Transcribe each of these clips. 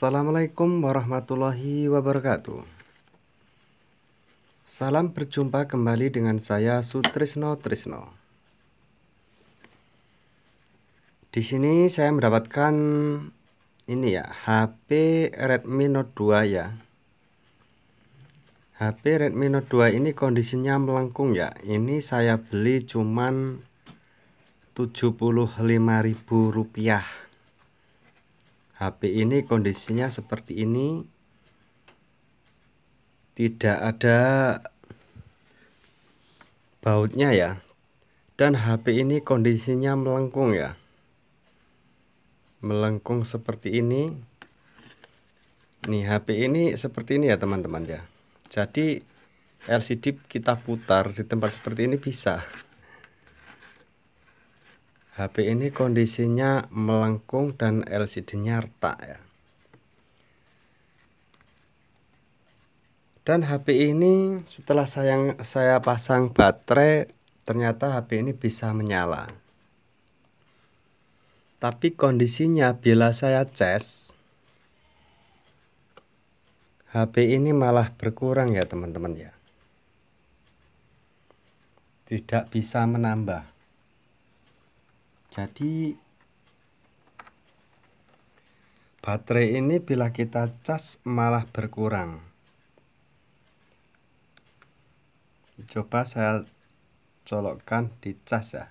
Assalamualaikum warahmatullahi wabarakatuh Salam berjumpa kembali dengan saya Sutrisno Trisno Di sini saya mendapatkan ini ya HP Redmi Note 2 ya HP Redmi Note 2 ini kondisinya melengkung ya Ini saya beli cuman 75.000 rupiah HP ini kondisinya seperti ini tidak ada bautnya ya dan HP ini kondisinya melengkung ya melengkung seperti ini nih HP ini seperti ini ya teman-teman ya jadi LCD kita putar di tempat seperti ini bisa HP ini kondisinya melengkung dan LCD-nya retak ya. Dan HP ini setelah saya saya pasang baterai ternyata HP ini bisa menyala. Tapi kondisinya bila saya cas HP ini malah berkurang ya teman-teman ya. Tidak bisa menambah jadi baterai ini bila kita cas malah berkurang coba saya colokkan di cas ya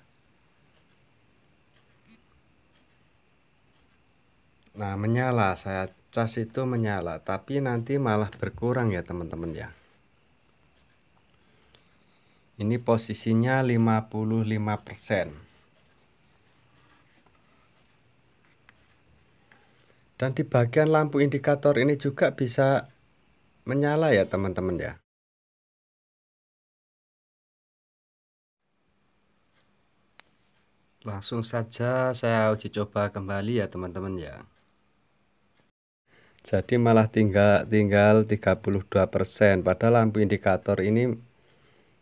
nah menyala saya cas itu menyala tapi nanti malah berkurang ya teman-teman ya ini posisinya 55% Dan di bagian lampu indikator ini juga bisa menyala ya teman-teman ya. Langsung saja saya uji coba kembali ya teman-teman ya. Jadi malah tinggal tinggal 32% pada lampu indikator ini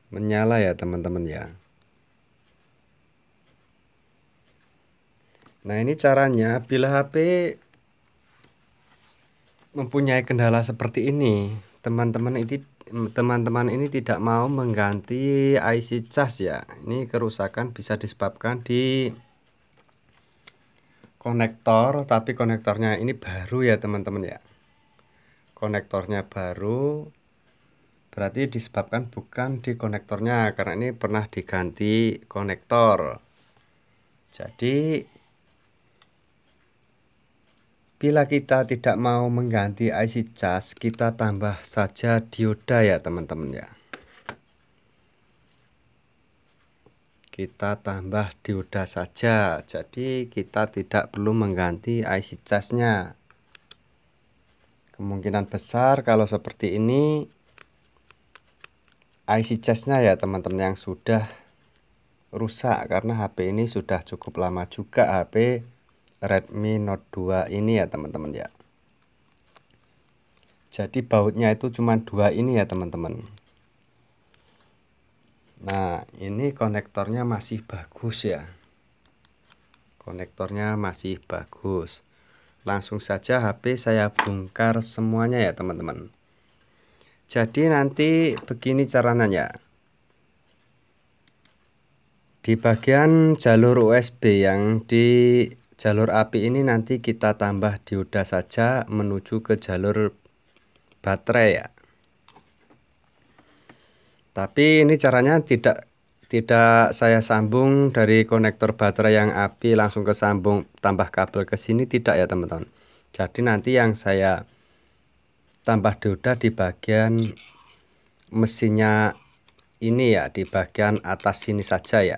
menyala ya teman-teman ya. Nah ini caranya bila HP mempunyai kendala seperti ini, teman-teman ini teman-teman ini tidak mau mengganti IC charge ya. Ini kerusakan bisa disebabkan di konektor, tapi konektornya ini baru ya teman-teman ya. Konektornya baru, berarti disebabkan bukan di konektornya karena ini pernah diganti konektor. Jadi Bila kita tidak mau mengganti IC charge, kita tambah saja dioda ya teman-teman ya. Kita tambah dioda saja, jadi kita tidak perlu mengganti IC charge-nya. Kemungkinan besar kalau seperti ini, IC casnya ya teman-teman yang sudah rusak karena HP ini sudah cukup lama juga HP Redmi Note 2 ini ya teman-teman ya jadi bautnya itu cuma dua ini ya teman-teman nah ini konektornya masih bagus ya konektornya masih bagus langsung saja HP saya bongkar semuanya ya teman-teman jadi nanti begini caranya di bagian jalur USB yang di jalur api ini nanti kita tambah dioda saja menuju ke jalur baterai ya tapi ini caranya tidak tidak saya sambung dari konektor baterai yang api langsung ke sambung tambah kabel ke sini tidak ya teman-teman jadi nanti yang saya tambah dioda di bagian mesinnya ini ya di bagian atas sini saja ya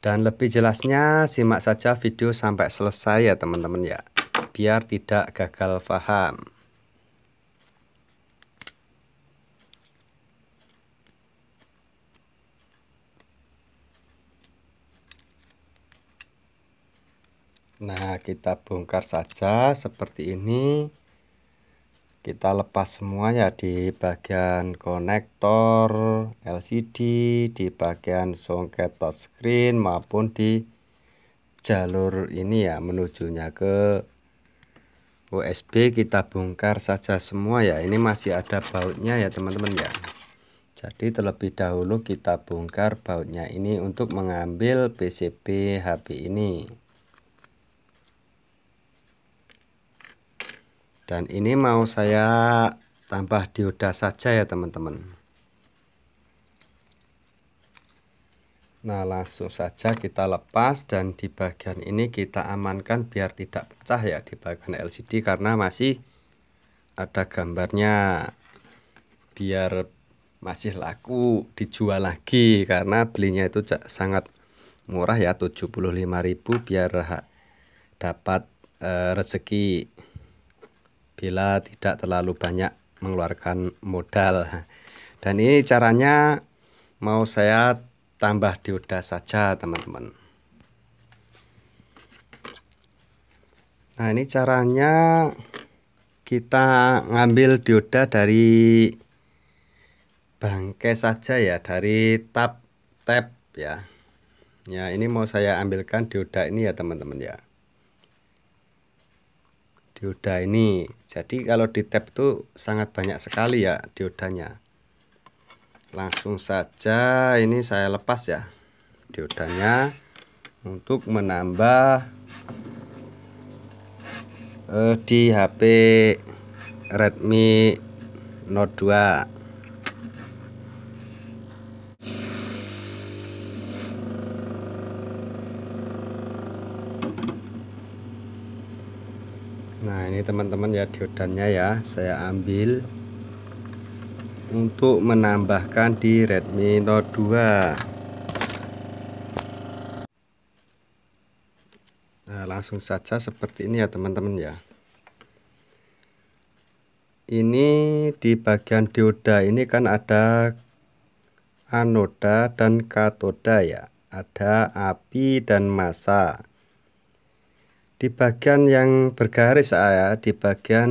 dan lebih jelasnya simak saja video sampai selesai ya teman-teman ya Biar tidak gagal paham Nah kita bongkar saja seperti ini kita lepas semua ya di bagian konektor LCD di bagian songket touchscreen maupun di jalur ini ya menujunya ke USB kita bongkar saja semua ya ini masih ada bautnya ya teman-teman ya jadi terlebih dahulu kita bongkar bautnya ini untuk mengambil PCB HP ini dan ini mau saya tambah dioda saja ya teman-teman nah langsung saja kita lepas dan di bagian ini kita amankan biar tidak pecah ya di bagian LCD karena masih ada gambarnya biar masih laku dijual lagi karena belinya itu sangat murah ya 75.000 biar dapat e, rezeki bila tidak terlalu banyak mengeluarkan modal. Dan ini caranya mau saya tambah dioda saja teman-teman. Nah ini caranya kita ngambil dioda dari bangkai saja ya dari tap tap ya. Ya ini mau saya ambilkan dioda ini ya teman-teman ya dioda ini jadi kalau di tab itu sangat banyak sekali ya diodanya langsung saja ini saya lepas ya diodanya untuk menambah eh, di HP Redmi Note 2 ini teman-teman ya diodannya ya saya ambil untuk menambahkan di Redmi Note 2 nah langsung saja seperti ini ya teman-teman ya ini di bagian dioda ini kan ada anoda dan katoda ya ada api dan massa di bagian yang bergaris ah, ya di bagian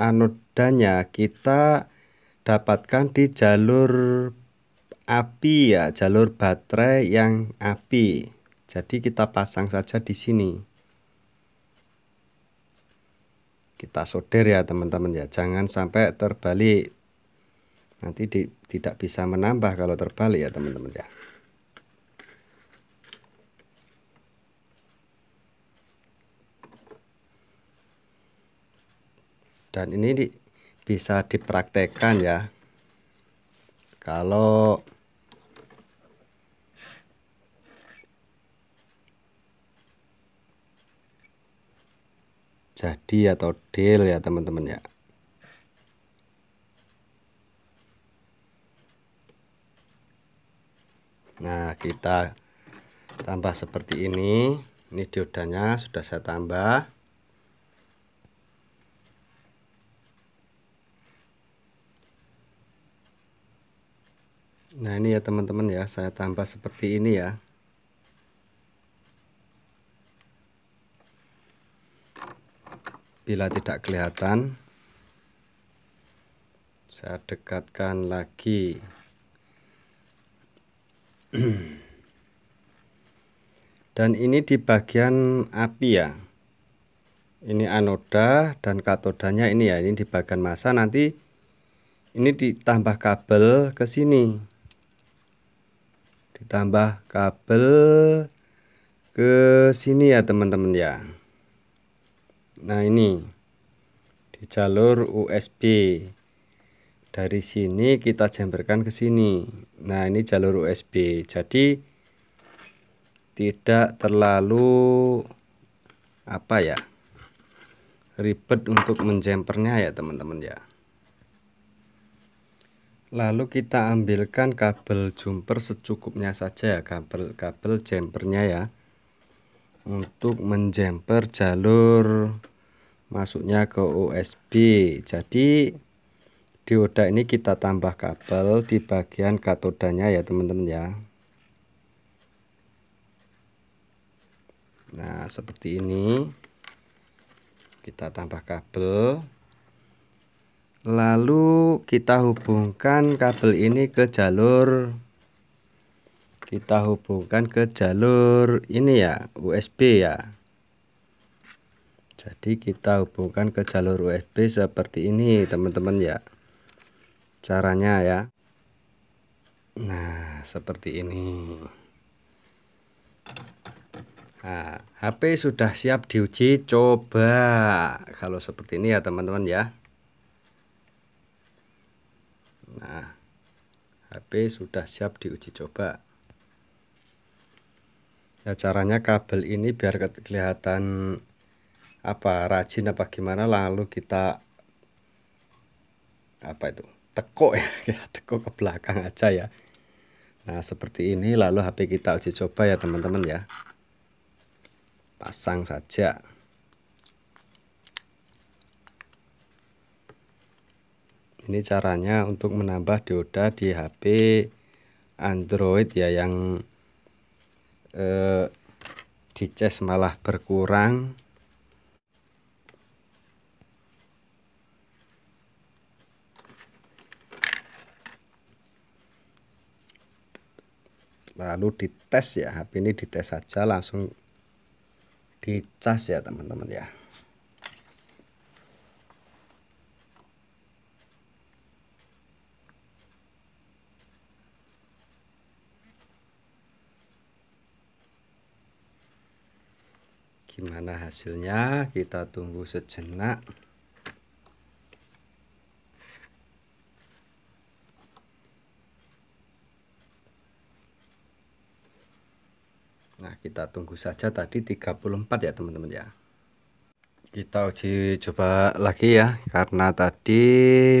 anodanya kita dapatkan di jalur api ya jalur baterai yang api jadi kita pasang saja di sini kita solder ya teman-teman ya jangan sampai terbalik nanti di, tidak bisa menambah kalau terbalik ya teman-teman ya dan ini di, bisa dipraktekkan ya kalau jadi atau deal ya teman-teman ya Nah kita tambah seperti ini ini diodanya sudah saya tambah Nah ini ya teman-teman ya saya tambah seperti ini ya Bila tidak kelihatan Saya dekatkan lagi Dan ini di bagian api ya Ini anoda dan katodanya ini ya Ini di bagian masa nanti ini ditambah kabel ke sini tambah kabel ke sini ya teman-teman ya nah ini di jalur USB dari sini kita jemberkan ke sini nah ini jalur USB jadi tidak terlalu apa ya ribet untuk menjempernya ya teman-teman ya Lalu kita ambilkan kabel jumper secukupnya saja ya, kabel-kabel jumpernya ya. Untuk menjumper jalur masuknya ke USB. Jadi dioda ini kita tambah kabel di bagian katodanya ya teman-teman ya. Nah, seperti ini. Kita tambah kabel lalu kita hubungkan kabel ini ke jalur kita hubungkan ke jalur ini ya USB ya jadi kita hubungkan ke jalur USB seperti ini teman-teman ya caranya ya nah seperti ini nah, HP sudah siap diuji coba kalau seperti ini ya teman-teman ya Nah, HP sudah siap diuji coba. Ya, caranya kabel ini biar kelihatan apa rajin apa gimana lalu kita apa itu tekuk ya kita tekuk ke belakang aja ya nah seperti ini lalu HP kita uji coba ya teman-teman ya pasang saja ini caranya untuk menambah dioda di HP Android ya yang eh, malah berkurang lalu dites ya HP ini dites saja langsung dicas ya teman-teman ya gimana hasilnya kita tunggu sejenak Nah, kita tunggu saja tadi 34 ya, teman-teman ya. Kita uji coba lagi ya, karena tadi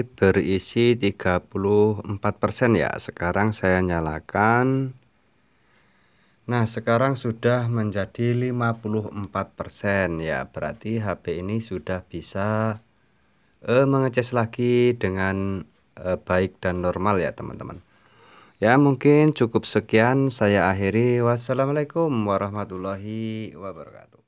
berisi 34% ya. Sekarang saya nyalakan Nah, sekarang sudah menjadi 54% ya. Berarti HP ini sudah bisa eh, mengecas lagi dengan eh, baik dan normal ya, teman-teman. Ya, mungkin cukup sekian saya akhiri. Wassalamualaikum warahmatullahi wabarakatuh.